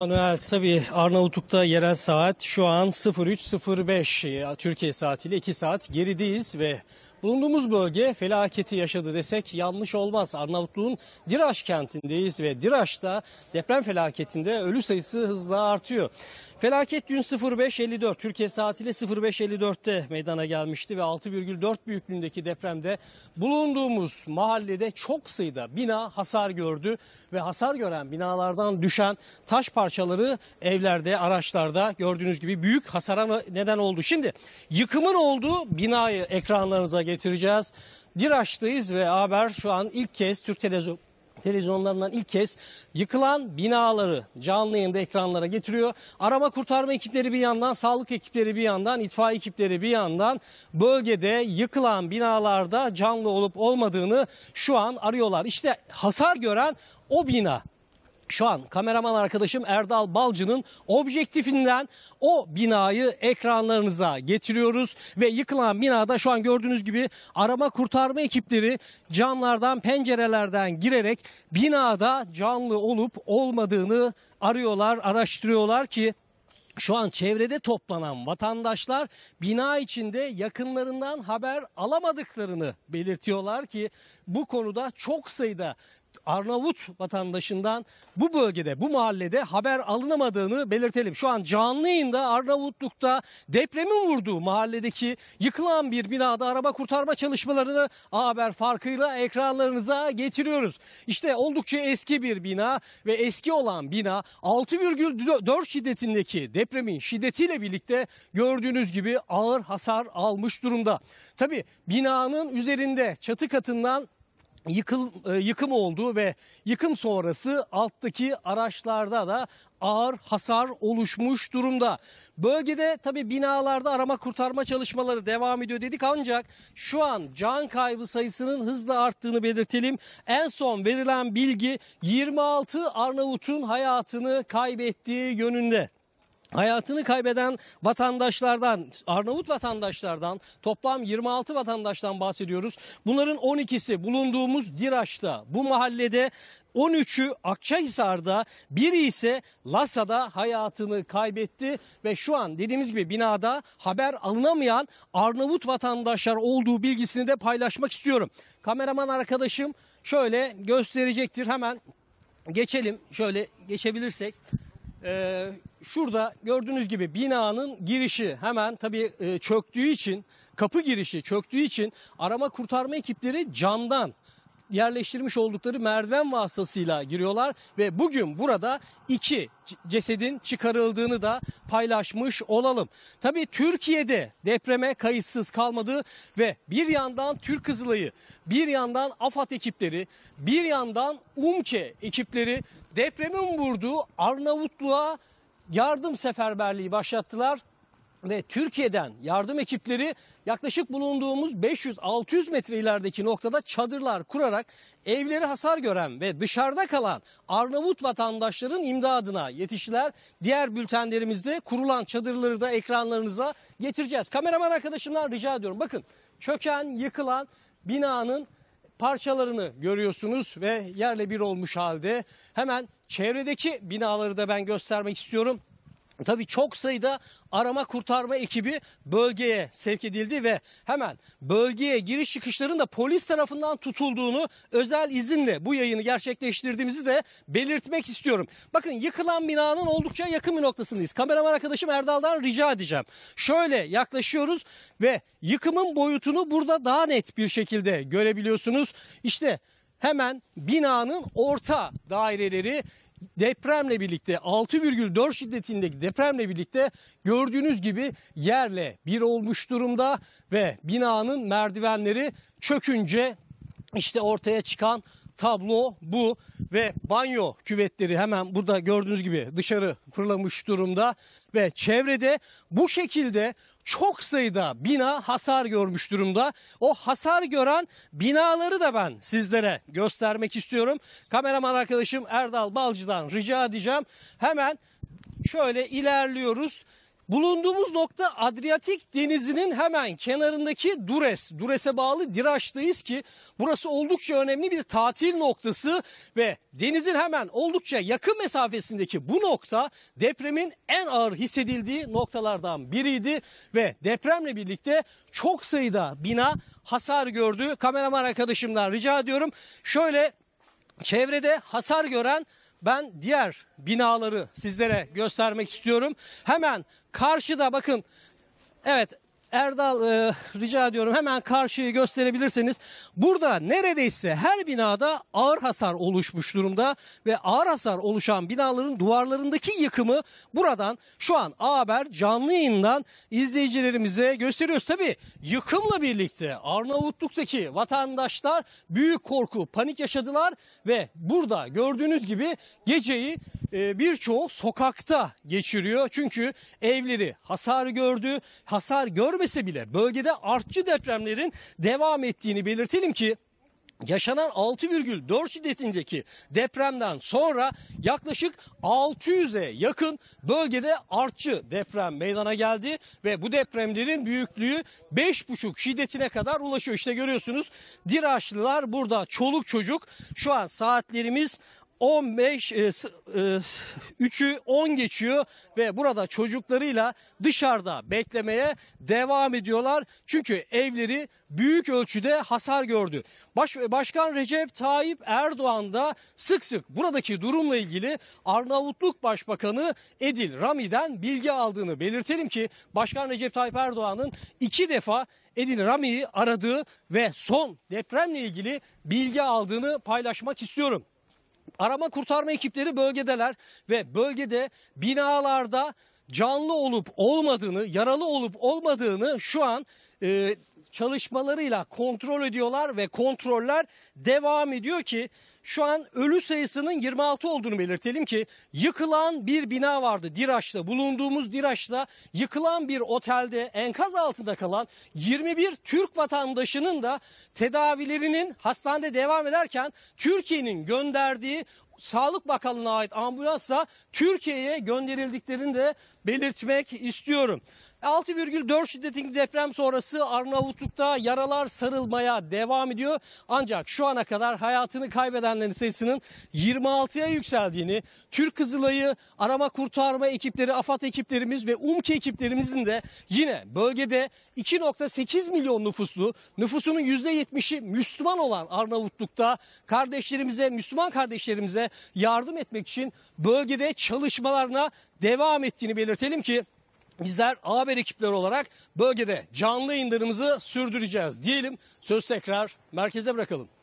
Manuel tabii Arnavutluk'ta yerel saat şu an 03.05 e, Türkiye saatiyle 2 saat gerideyiz ve bulunduğumuz bölge felaketi yaşadı desek yanlış olmaz. Arnavutluğun Diraş kentindeyiz ve Diraş'ta deprem felaketinde ölü sayısı hızla artıyor. Felaket dün 05.54 Türkiye saatiyle 05.54'te meydana gelmişti ve 6,4 büyüklüğündeki depremde bulunduğumuz mahallede çok sayıda bina hasar gördü ve hasar gören binalardan düşen taş parçaları parçaları evlerde, araçlarda gördüğünüz gibi büyük hasara neden oldu. Şimdi yıkımın olduğu binayı ekranlarınıza getireceğiz. Diraş'tayız ve Haber şu an ilk kez Türk Televizyon televizyonlarından ilk kez yıkılan binaları canlı yayında ekranlara getiriyor. Arama kurtarma ekipleri bir yandan, sağlık ekipleri bir yandan, itfaiye ekipleri bir yandan bölgede yıkılan binalarda canlı olup olmadığını şu an arıyorlar. İşte hasar gören o bina şu an kameraman arkadaşım Erdal Balcı'nın objektifinden o binayı ekranlarınıza getiriyoruz ve yıkılan binada şu an gördüğünüz gibi arama kurtarma ekipleri camlardan pencerelerden girerek binada canlı olup olmadığını arıyorlar, araştırıyorlar ki şu an çevrede toplanan vatandaşlar bina içinde yakınlarından haber alamadıklarını belirtiyorlar ki bu konuda çok sayıda Arnavut vatandaşından bu bölgede, bu mahallede haber alınamadığını belirtelim. Şu an canlı yayında Arnavutluk'ta depremin vurduğu mahalledeki yıkılan bir binada araba kurtarma çalışmalarını A Haber farkıyla ekranlarınıza getiriyoruz. İşte oldukça eski bir bina ve eski olan bina 6,4 şiddetindeki depremin şiddetiyle birlikte gördüğünüz gibi ağır hasar almış durumda. Tabi binanın üzerinde çatı katından yıkıl, e, yıkım olduğu ve yıkım sonrası alttaki araçlarda da ağır hasar oluşmuş durumda. Bölgede tabi binalarda arama kurtarma çalışmaları devam ediyor dedik ancak şu an can kaybı sayısının hızla arttığını belirtelim. En son verilen bilgi 26 Arnavut'un hayatını kaybettiği yönünde. Hayatını kaybeden vatandaşlardan, Arnavut vatandaşlardan toplam 26 vatandaştan bahsediyoruz. Bunların 12'si bulunduğumuz Diraş'ta, bu mahallede 13'ü Akçahisar'da, biri ise Lasa'da hayatını kaybetti ve şu an dediğimiz gibi binada haber alınamayan Arnavut vatandaşlar olduğu bilgisini de paylaşmak istiyorum. Kameraman arkadaşım şöyle gösterecektir hemen geçelim şöyle geçebilirsek. Ee, şurada gördüğünüz gibi binanın girişi hemen tabii e, çöktüğü için kapı girişi çöktüğü için arama kurtarma ekipleri camdan yerleştirmiş oldukları merdiven vasıtasıyla giriyorlar ve bugün burada iki cesedin çıkarıldığını da paylaşmış olalım. Tabii Türkiye'de depreme kayıtsız kalmadı ve bir yandan Türk Kızılay'ı, bir yandan AFAD ekipleri, bir yandan UMKE ekipleri depremin vurduğu Arnavutluğa yardım seferberliği başlattılar ve Türkiye'den yardım ekipleri yaklaşık bulunduğumuz 500-600 metre ilerideki noktada çadırlar kurarak evleri hasar gören ve dışarıda kalan Arnavut vatandaşların imdadına yetiştiler. Diğer bültenlerimizde kurulan çadırları da ekranlarınıza getireceğiz. Kameraman arkadaşımdan rica ediyorum. Bakın çöken, yıkılan binanın parçalarını görüyorsunuz ve yerle bir olmuş halde. Hemen çevredeki binaları da ben göstermek istiyorum. Tabii çok sayıda arama kurtarma ekibi bölgeye sevk edildi ve hemen bölgeye giriş çıkışların da polis tarafından tutulduğunu özel izinle bu yayını gerçekleştirdiğimizi de belirtmek istiyorum. Bakın yıkılan binanın oldukça yakın bir noktasındayız. Kameraman arkadaşım Erdal'dan rica edeceğim. Şöyle yaklaşıyoruz ve yıkımın boyutunu burada daha net bir şekilde görebiliyorsunuz. İşte hemen binanın orta daireleri depremle birlikte 6,4 şiddetindeki depremle birlikte gördüğünüz gibi yerle bir olmuş durumda ve binanın merdivenleri çökünce işte ortaya çıkan tablo bu ve banyo küvetleri hemen burada gördüğünüz gibi dışarı fırlamış durumda ve çevrede bu şekilde çok sayıda bina hasar görmüş durumda. O hasar gören binaları da ben sizlere göstermek istiyorum. Kameraman arkadaşım Erdal Balcı'dan rica edeceğim. Hemen şöyle ilerliyoruz. Bulunduğumuz nokta Adriyatik Denizi'nin hemen kenarındaki Dures, Dures'e bağlı Diraş'tayız ki burası oldukça önemli bir tatil noktası ve denizin hemen oldukça yakın mesafesindeki bu nokta depremin en ağır hissedildiği noktalardan biriydi ve depremle birlikte çok sayıda bina hasar gördü. Kameraman arkadaşımdan rica ediyorum. Şöyle çevrede hasar gören ben diğer binaları sizlere göstermek istiyorum. Hemen karşıda bakın evet Erdal e, rica ediyorum hemen karşıyı gösterebilirseniz. Burada neredeyse her binada ağır hasar oluşmuş durumda ve ağır hasar oluşan binaların duvarlarındaki yıkımı buradan şu an A Haber canlı yayından izleyicilerimize gösteriyoruz. Tabi yıkımla birlikte Arnavutluk'taki vatandaşlar büyük korku, panik yaşadılar ve burada gördüğünüz gibi geceyi e, birçoğu sokakta geçiriyor. Çünkü evleri hasar gördü, hasar görmedi görmese bile bölgede artçı depremlerin devam ettiğini belirtelim ki yaşanan 6,4 şiddetindeki depremden sonra yaklaşık 600'e yakın bölgede artçı deprem meydana geldi ve bu depremlerin büyüklüğü 5,5 şiddetine kadar ulaşıyor. İşte görüyorsunuz Diraşlılar burada çoluk çocuk şu an saatlerimiz 15 e, 3'ü e, 10 geçiyor ve burada çocuklarıyla dışarıda beklemeye devam ediyorlar. Çünkü evleri büyük ölçüde hasar gördü. Baş, Başkan Recep Tayyip Erdoğan da sık sık buradaki durumla ilgili Arnavutluk Başbakanı Edil Rami'den bilgi aldığını belirtelim ki Başkan Recep Tayyip Erdoğan'ın iki defa Edil Rami'yi aradığı ve son depremle ilgili bilgi aldığını paylaşmak istiyorum. Arama kurtarma ekipleri bölgedeler ve bölgede binalarda canlı olup olmadığını, yaralı olup olmadığını şu an e, çalışmalarıyla kontrol ediyorlar ve kontroller devam ediyor ki şu an ölü sayısının 26 olduğunu belirtelim ki yıkılan bir bina vardı Diraş'ta bulunduğumuz Diraş'ta yıkılan bir otelde enkaz altında kalan 21 Türk vatandaşının da tedavilerinin hastanede devam ederken Türkiye'nin gönderdiği Sağlık Bakanlığı'na ait ambulansla Türkiye'ye gönderildiklerini de belirtmek istiyorum. 6,4 şiddetindeki deprem sonrası Arnavutluk'ta yaralar sarılmaya devam ediyor. Ancak şu ana kadar hayatını kaybedenlerin sayısının 26'ya yükseldiğini, Türk Kızılay'ı arama kurtarma ekipleri, AFAD ekiplerimiz ve UMKE ekiplerimizin de yine bölgede 2.8 milyon nüfuslu, nüfusunun %70'i Müslüman olan Arnavutluk'ta kardeşlerimize, Müslüman kardeşlerimize yardım etmek için bölgede çalışmalarına devam ettiğini belirtelim ki Bizler A Haber ekipleri olarak bölgede canlı indirimizi sürdüreceğiz diyelim. Söz tekrar merkeze bırakalım.